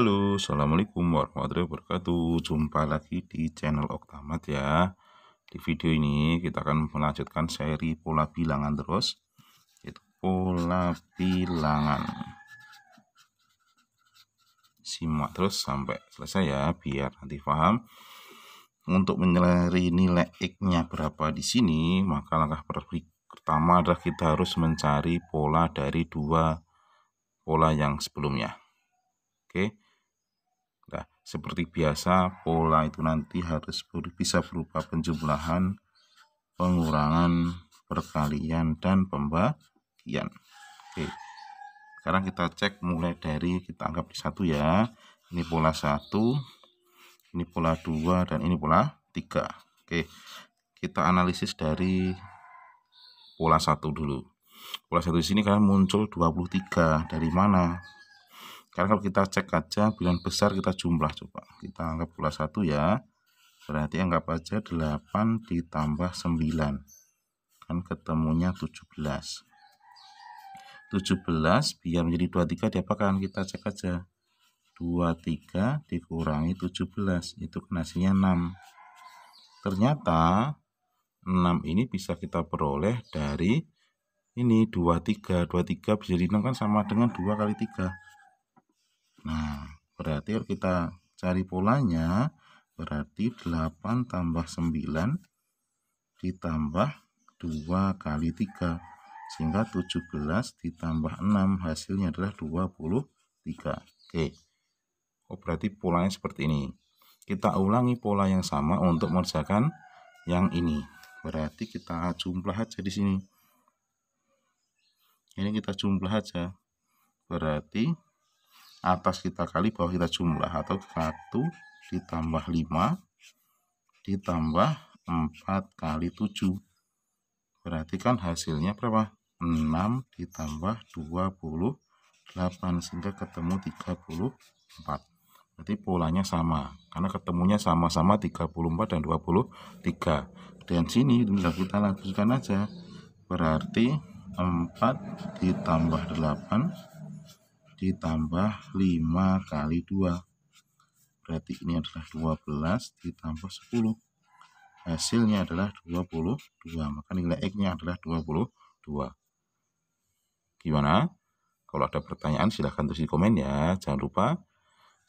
Halo, Assalamualaikum warahmatullahi wabarakatuh Jumpa lagi di channel Oktamat ya Di video ini kita akan melanjutkan seri pola bilangan terus itu pola bilangan Simak terus sampai selesai ya Biar nanti paham Untuk mencari nilai X-nya berapa di sini Maka langkah pertama adalah kita harus mencari pola dari dua pola yang sebelumnya Oke, okay. Seperti biasa, pola itu nanti harus bisa berupa penjumlahan, pengurangan, perkalian, dan pembagian. Oke, sekarang kita cek mulai dari, kita anggap di satu ya. Ini pola satu, ini pola dua, dan ini pola tiga. Oke, kita analisis dari pola satu dulu. Pola satu di sini kan muncul 23. Dari mana? Karena kalau kita cek aja bulan besar kita jumlah coba. Kita anggap pula satu ya. Berarti anggap aja 8 ditambah 9. Kan ketemunya 17. 17 biar menjadi 23 diapakan? Kita cek aja. 23 dikurangi 17 itu kan hasilnya 6. Ternyata 6 ini bisa kita peroleh dari ini 23 23 bisa jadi kan sama dengan 2 kali 3 Nah, berarti kalau kita cari polanya, berarti 8 tambah 9 ditambah 2 kali 3. Sehingga 17 ditambah 6 hasilnya adalah 23. Oke. Oh, berarti polanya seperti ini. Kita ulangi pola yang sama untuk mengerjakan yang ini. Berarti kita jumlah aja di sini. Ini kita jumlah aja. Berarti atas kita kali bawah kita jumlah atau 1 ditambah 5 ditambah 4 kali 7 berarti kan hasilnya berapa 6 ditambah 28 sehingga ketemu 34 berarti polanya sama karena ketemunya sama-sama 34 dan 23 dan sini sudah kita lakukan aja berarti 4 ditambah 8 ditambah 5 kali 2 berarti ini adalah 12 ditambah 10 hasilnya adalah 22 maka nilai X nya adalah 22 gimana? kalau ada pertanyaan silahkan tulis di komen ya jangan lupa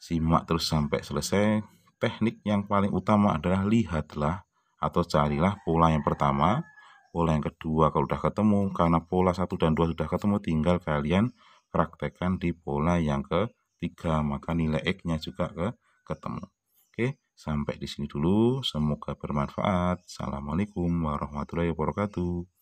simak terus sampai selesai teknik yang paling utama adalah lihatlah atau carilah pola yang pertama pola yang kedua kalau sudah ketemu karena pola satu dan dua sudah ketemu tinggal kalian praktekkan di pola yang ketiga, maka nilai X-nya juga ke ketemu. Oke, sampai di sini dulu. Semoga bermanfaat. Assalamualaikum warahmatullahi wabarakatuh.